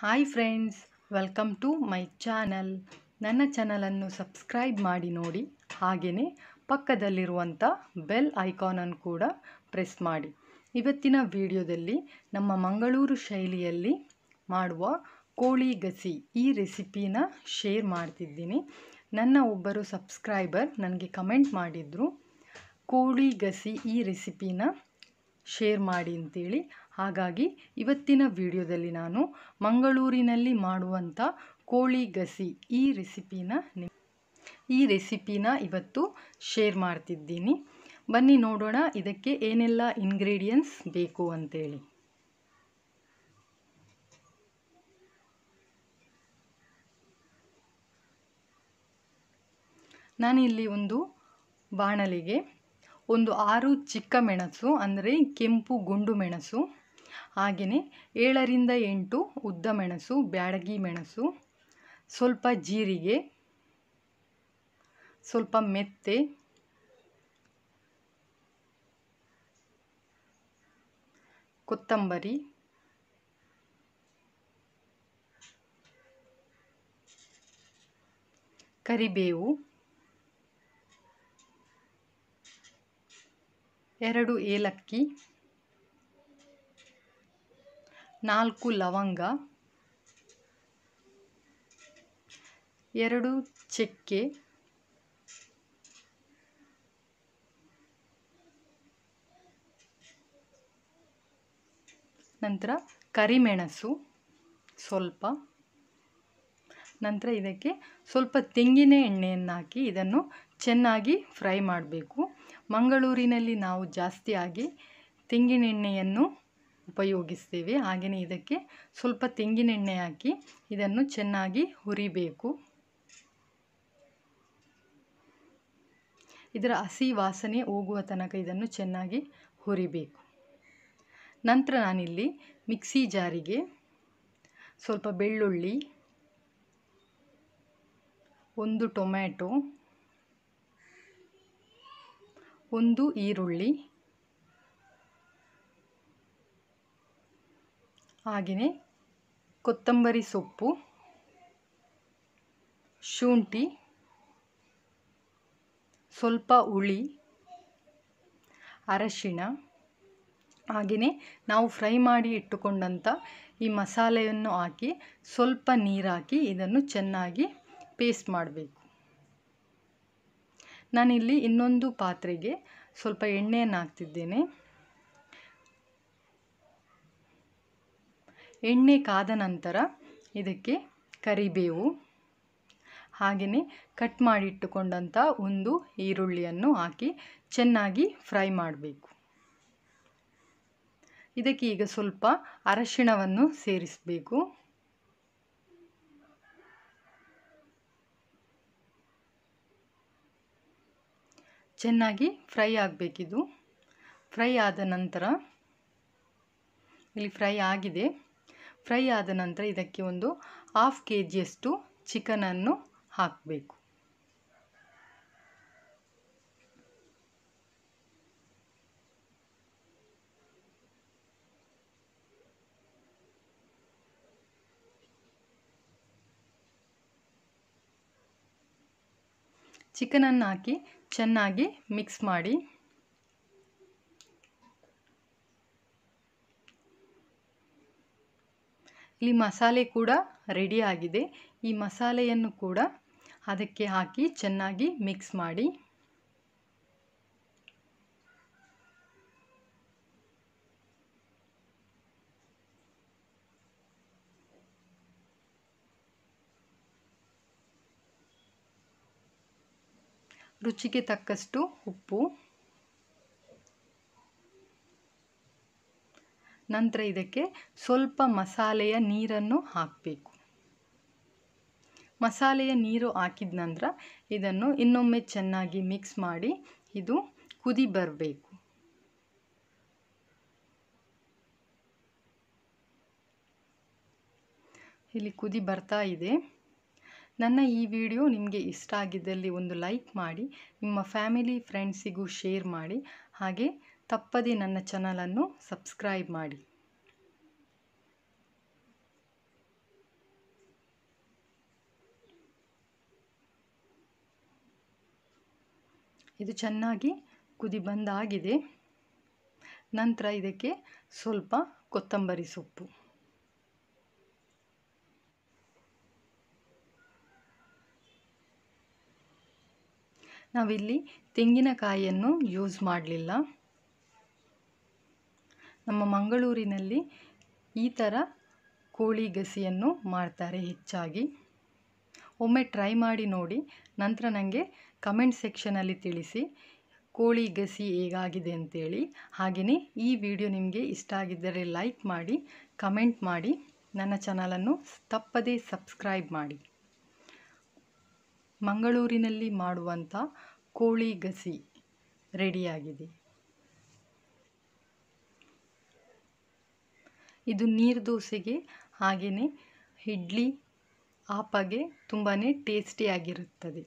hi friends welcome to my channel ನನ್ನ ಚಾನಲನ್ನು subscribe ಮಾಡಿ ನೋಡಿ ಹಾಗೆಯೇ ಪಕ್ಕದಲ್ಲಿರುವಂಥ ಬೆಲ್ ಐಕಾನನ್ನು ಕೂಡ ಪ್ರೆಸ್ ಮಾಡಿ ಇವತ್ತಿನ ವಿಡಿಯೋದಲ್ಲಿ ನಮ್ಮ ಮಂಗಳೂರು ಶೈಲಿಯಲ್ಲಿ ಮಾಡುವ ಕೋಳಿ ಗಸಿ ಈ ರೆಸಿಪಿನ ಶೇರ್ ಮಾಡ್ತಿದ್ದೀನಿ ನನ್ನ ಒಬ್ಬರು ಸಬ್ಸ್ಕ್ರೈಬರ್ ನನಗೆ ಕಮೆಂಟ್ ಮಾಡಿದರು ಕೋಳಿ ಗಸಿ ಈ ರೆಸಿಪಿನ ಶೇರ್ ಮಾಡಿ ಅಂತೇಳಿ ಹಾಗಾಗಿ ಇವತ್ತಿನ ವಿಡಿಯೋದಲ್ಲಿ ನಾನು ಮಂಗಳೂರಿನಲ್ಲಿ ಮಾಡುವಂಥ ಕೋಳಿ ಗಸಿ ಈ ರೆಸಿಪಿನ ಈ ರೆಸಿಪಿನ ಇವತ್ತು ಶೇರ್ ಮಾಡ್ತಿದ್ದೀನಿ ಬನ್ನಿ ನೋಡೋಣ ಇದಕ್ಕೆ ಏನೆಲ್ಲ ಇಂಗ್ರೀಡಿಯೆಂಟ್ಸ್ ಬೇಕು ಅಂತೇಳಿ ನಾನಿಲ್ಲಿ ಒಂದು ಬಾಣಲಿಗೆ ಒಂದು ಆರು ಚಿಕ್ಕ ಮೆಣಸು ಅಂದರೆ ಕೆಂಪು ಗುಂಡು ಮೆಣಸು ಹಾಗೆಯೇ ಏಳರಿಂದ ಎಂಟು ಉದ್ದ ಮೆಣಸು ಬ್ಯಾಡಗಿ ಮೆಣಸು ಸ್ವಲ್ಪ ಜೀರಿಗೆ ಸ್ವಲ್ಪ ಮೆತ್ತೆ ಕೊತ್ತಂಬರಿ ಕರಿಬೇವು ಎರಡು ಏಲಕ್ಕಿ ನಾಲ್ಕು ಲವಂಗ ಎರಡು ಚಕ್ಕೆ ನಂತರ ಕರಿಮೆಣಸು ಸ್ವಲ್ಪ ನಂತರ ಇದಕ್ಕೆ ಸ್ವಲ್ಪ ತೆಂಗಿನ ಎಣ್ಣೆಯನ್ನು ಹಾಕಿ ಇದನ್ನು ಚೆನ್ನಾಗಿ ಫ್ರೈ ಮಾಡಬೇಕು ಮಂಗಳೂರಿನಲ್ಲಿ ನಾವು ಜಾಸ್ತಿಯಾಗಿ ತೆಂಗಿನೆಣ್ಣೆಯನ್ನು ಉಪಯೋಗಿಸ್ತೇವೆ ಹಾಗೆಯೇ ಇದಕ್ಕೆ ಸ್ವಲ್ಪ ತೆಂಗಿನೆಣ್ಣೆ ಹಾಕಿ ಇದನ್ನು ಚೆನ್ನಾಗಿ ಹುರಿಬೇಕು ಇದರ ಹಸಿ ವಾಸನೆ ಹೋಗುವ ತನಕ ಇದನ್ನು ಚೆನ್ನಾಗಿ ಹುರಿಬೇಕು ನಂತರ ನಾನಿಲ್ಲಿ ಮಿಕ್ಸಿ ಜಾರಿಗೆ ಸ್ವಲ್ಪ ಬೆಳ್ಳುಳ್ಳಿ ಒಂದು ಟೊಮ್ಯಾಟೊ ಒಂದು ಈರುಳ್ಳಿ ಹಾಗೆಯೇ ಕೊತ್ತಂಬರಿ ಸೊಪ್ಪು ಶುಂಠಿ ಸ್ವಲ್ಪ ಹುಳಿ ಅರಶಿಣ ಹಾಗೆಯೇ ನಾವು ಫ್ರೈ ಮಾಡಿ ಇಟ್ಟುಕೊಂಡಂಥ ಈ ಮಸಾಲೆಯನ್ನು ಹಾಕಿ ಸ್ವಲ್ಪ ನೀರಾಕಿ ಹಾಕಿ ಇದನ್ನು ಚೆನ್ನಾಗಿ ಪೇಸ್ಟ್ ಮಾಡಬೇಕು ನಾನಿಲ್ಲಿ ಇನ್ನೊಂದು ಪಾತ್ರೆಗೆ ಸ್ವಲ್ಪ ಎಣ್ಣೆಯನ್ನು ಹಾಕ್ತಿದ್ದೇನೆ ಎಣ್ಣೆ ಕಾದ ನಂತರ ಇದಕ್ಕೆ ಕರಿಬೇವು ಹಾಗೆಯೇ ಕಟ್ ಮಾಡಿಟ್ಟುಕೊಂಡಂಥ ಒಂದು ಈರುಳ್ಳಿಯನ್ನು ಹಾಕಿ ಚೆನ್ನಾಗಿ ಫ್ರೈ ಮಾಡಬೇಕು ಇದಕ್ಕೆ ಈಗ ಸ್ವಲ್ಪ ಅರಶಿಣವನ್ನು ಸೇರಿಸಬೇಕು ಚೆನ್ನಾಗಿ ಫ್ರೈ ಆಗಬೇಕಿದು ಫ್ರೈ ಆದ ನಂತರ ಇಲ್ಲಿ ಫ್ರೈ ಆಗಿದೆ ಫ್ರೈ ಆದ ನಂತರ ಇದಕ್ಕೆ ಒಂದು ಹಾಫ್ ಕೆ ಜಿಯಷ್ಟು ಚಿಕನನ್ನು ಹಾಕಬೇಕು ಚಿಕನನ್ನು ಹಾಕಿ ಚೆನ್ನಾಗಿ ಮಿಕ್ಸ್ ಮಾಡಿ ಇಲ್ಲಿ ಮಸಾಲೆ ಕೂಡ ರೆಡಿ ಆಗಿದೆ ಈ ಮಸಾಲೆಯನ್ನು ಕೂಡ ಅದಕ್ಕೆ ಹಾಕಿ ಚೆನ್ನಾಗಿ ಮಿಕ್ಸ್ ಮಾಡಿ ರುಚಿಗೆ ತಕ್ಕಷ್ಟು ಉಪ್ಪು ನಂತರ ಇದಕ್ಕೆ ಸ್ವಲ್ಪ ಮಸಾಲೆಯ ನೀರನ್ನು ಹಾಕಬೇಕು ಮಸಾಲೆಯ ನೀರು ಹಾಕಿದ ನಂತರ ಇದನ್ನು ಇನ್ನೊಮ್ಮೆ ಚೆನ್ನಾಗಿ ಮಿಕ್ಸ್ ಮಾಡಿ ಇದು ಕುದಿ ಬರಬೇಕು ಇಲ್ಲಿ ಕುದಿ ಬರ್ತಾ ಇದೆ ನನ್ನ ಈ ವಿಡಿಯೋ ನಿಮಗೆ ಇಷ್ಟ ಆಗಿದ್ದಲ್ಲಿ ಒಂದು ಲೈಕ್ ಮಾಡಿ ನಿಮ್ಮ ಫ್ಯಾಮಿಲಿ ಫ್ರೆಂಡ್ಸಿಗೂ ಶೇರ್ ಮಾಡಿ ಹಾಗೆ ತಪ್ಪದಿ ನನ್ನ ಚಾನಲನ್ನು ಸಬ್ಸ್ಕ್ರೈಬ್ ಮಾಡಿ ಇದು ಚೆನ್ನಾಗಿ ಕುದಿ ಬಂದಾಗಿದೆ ನಂತರ ಇದಕ್ಕೆ ಸ್ವಲ್ಪ ಕೊತ್ತಂಬರಿ ಸೊಪ್ಪು ನಾವಿಲ್ಲಿ ತೆಂಗಿನಕಾಯಿಯನ್ನು ಯೂಸ್ ಮಾಡಲಿಲ್ಲ ನಮ್ಮ ಮಂಗಳೂರಿನಲ್ಲಿ ಈ ಥರ ಕೋಳಿ ಗಸಿಯನ್ನು ಮಾಡ್ತಾರೆ ಹೆಚ್ಚಾಗಿ ಒಮ್ಮೆ ಟ್ರೈ ಮಾಡಿ ನೋಡಿ ನಂತರ ನನಗೆ ಕಮೆಂಟ್ ಸೆಕ್ಷನಲ್ಲಿ ತಿಳಿಸಿ ಕೋಳಿ ಗಸಿ ಹೇಗಾಗಿದೆ ಅಂತೇಳಿ ಹಾಗೆಯೇ ಈ ವಿಡಿಯೋ ನಿಮಗೆ ಇಷ್ಟ ಆಗಿದ್ದರೆ ಲೈಕ್ ಮಾಡಿ ಕಮೆಂಟ್ ಮಾಡಿ ನನ್ನ ಚಾನಲನ್ನು ತಪ್ಪದೇ ಸಬ್ಸ್ಕ್ರೈಬ್ ಮಾಡಿ ಮಂಗಳೂರಿನಲ್ಲಿ ಮಾಡುವಂಥ ಕೋಳಿ ಗಸಿ ರೆಡಿಯಾಗಿದೆ ಇದು ನೀರು ದೋಸೆಗೆ ಹಾಗೆಯೇ ಇಡ್ಲಿ ಆಪಗೆ ತುಂಬಾ ಟೇಸ್ಟಿಯಾಗಿರುತ್ತದೆ